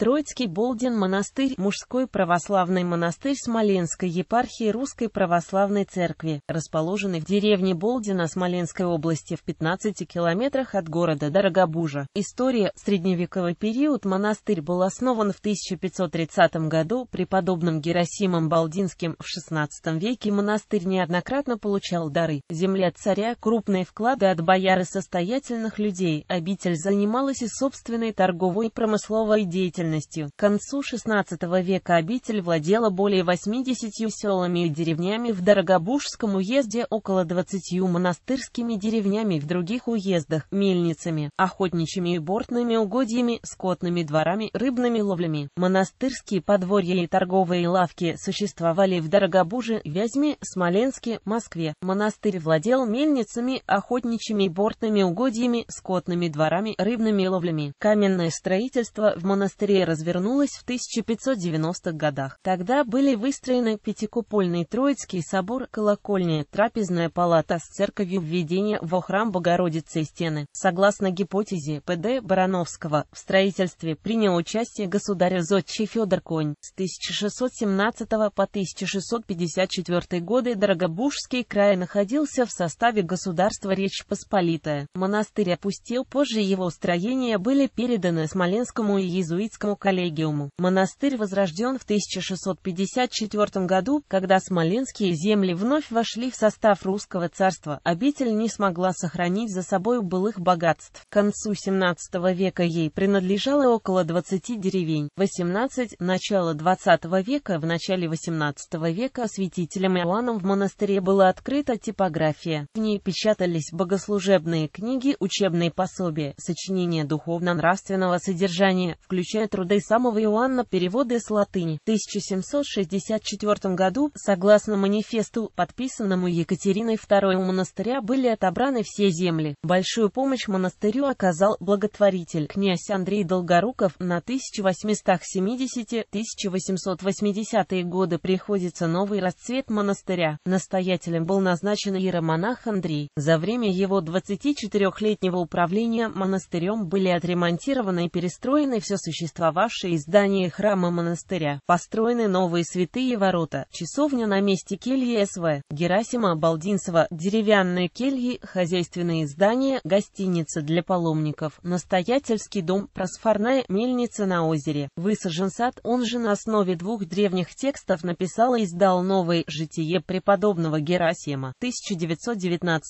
Троицкий Болдин монастырь, мужской православный монастырь Смоленской епархии Русской Православной Церкви, расположенный в деревне Болдина Смоленской области в 15 километрах от города Дорогобужа. История. Средневековый период монастырь был основан в 1530 году преподобным Герасимом Болдинским. В XVI веке монастырь неоднократно получал дары, земля царя, крупные вклады от бояр и состоятельных людей. Обитель занималась и собственной торговой и промысловой деятельностью деятельностью. К концу XVI века обитель владела более 80 селами и деревнями в Дорогобужском уезде, около 20 монастырскими деревнями в других уездах, мельницами, охотничьими и бортными угодьями, скотными дворами, рыбными ловлями. Монастырские подворья и торговые лавки существовали в Дорогобуже, Вязьме, Смоленске, Москве. Монастырь владел мельницами, охотничьими и бортными угодьями, скотными дворами, рыбными ловлями. Каменное строительство в монастыре Москве развернулась в 1590-х годах. Тогда были выстроены Пятикупольный Троицкий собор, колокольня, трапезная палата с церковью введения во храм Богородицы и стены. Согласно гипотезе П.Д. Барановского, в строительстве принял участие государь-зодчий Федор Конь. С 1617 по 1654 годы Дорогобужский край находился в составе государства Речь Посполитая. Монастырь опустил, позже его строения были переданы Смоленскому и Езуитскому Троицкому коллегиуму. Монастырь возрожден в 1654 году, когда смоленские земли вновь вошли в состав русского царства. Обитель не смогла сохранить за собой былых богатств. К концу 17 века ей принадлежало около 20 деревень. 18 – начало 20 века. В начале 18 века святителем Иоанном в монастыре была открыта типография. В ней печатались богослужебные книги, учебные пособия, сочинения духовно-нравственного содержания, включая труд труды самого Иоанна переводы с латыни. В 1764 году, согласно манифесту, подписанному Екатериной II у монастыря, были отобраны все земли. Большую помощь монастырю оказал благотворитель князь Андрей Долгоруков на 1870-1880-е годы приходится новый расцвет монастыря. Настоятелем был назначен иеромонах Андрей. За время его 24-летнего управления монастырем были отремонтированы и перестроены все существующие существовавшее издание храма-монастыря, построены новые святые ворота, часовня на месте кельи СВ, Герасима Балдинцева, деревянные кельи, хозяйственные здания, гостиница для паломников, настоятельский дом, просфорная мельница на озере, высажен сад, он же на основе двух древних текстов написал и издал новое «Житие преподобного Герасима». В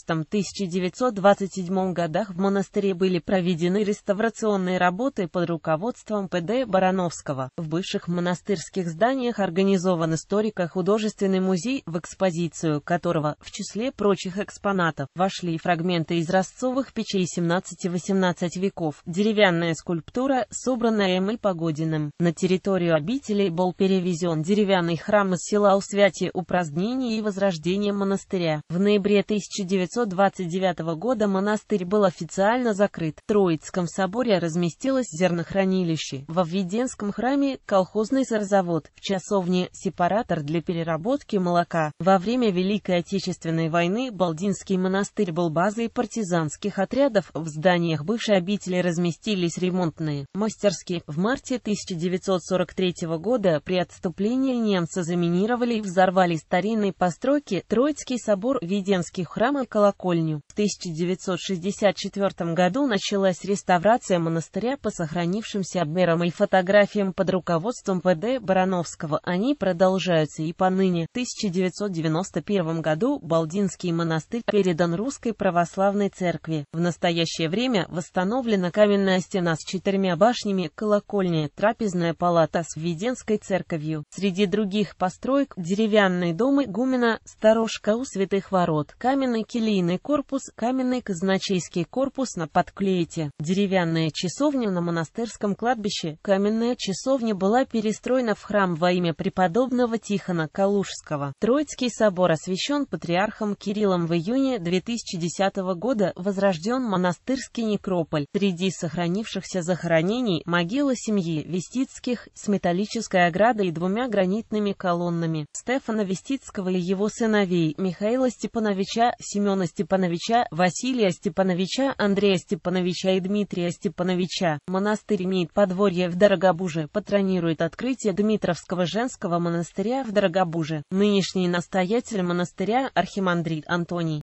1919-1927 годах в монастыре были проведены реставрационные работы под руководством П. НКВД Барановского. В бывших монастырских зданиях организован историко-художественный музей, в экспозицию которого, в числе прочих экспонатов, вошли фрагменты из разцовых печей 17-18 веков, деревянная скульптура, собранная М.И. Погодиным. На территорию обители был перевезен деревянный храм из села Усвяти упразднения и возрождения монастыря. В ноябре 1929 года монастырь был официально закрыт. В Троицком соборе разместилось зернохранилище во Введенском храме колхозный сырзавод, в часовне сепаратор для переработки молока. Во время Великой Отечественной войны Балдинский монастырь был базой партизанских отрядов, в зданиях бывшей обители разместились ремонтные мастерские. В марте 1943 года при отступлении немцы заминировали и взорвали старинные постройки Троицкий собор, Введенский храм и колокольню. В 1964 году началась реставрация монастыря по сохранившимся обмерам рисункам и фотографиям под руководством ВД Барановского они продолжаются и поныне. В 1991 году Балдинский монастырь передан Русской Православной Церкви. В настоящее время восстановлена каменная стена с четырьмя башнями, колокольня, трапезная палата с Введенской церковью. Среди других построек – деревянные дома, игумена, сторожка у святых ворот, каменный келейный корпус, каменный казначейский корпус на подклеете, деревянная часовня на монастырском кладбище, позже каменная часовня была перестроена в храм во имя преподобного Тихона Калужского. Троицкий собор освящен патриархом Кириллом в июне 2010 года, возрожден монастырский некрополь. Среди сохранившихся захоронений могила семьи Вестицких с металлической оградой и двумя гранитными колоннами Стефана Вестицкого и его сыновей Михаила Степановича, Семена Степановича, Василия Степановича, Андрея Степановича и Дмитрия Степановича. Монастырь имеет подворье Евгений в Дорогобуже патронирует открытие Дмитровского женского монастыря в Дорогобуже. Нынешний настоятель монастыря архимандрит Антоний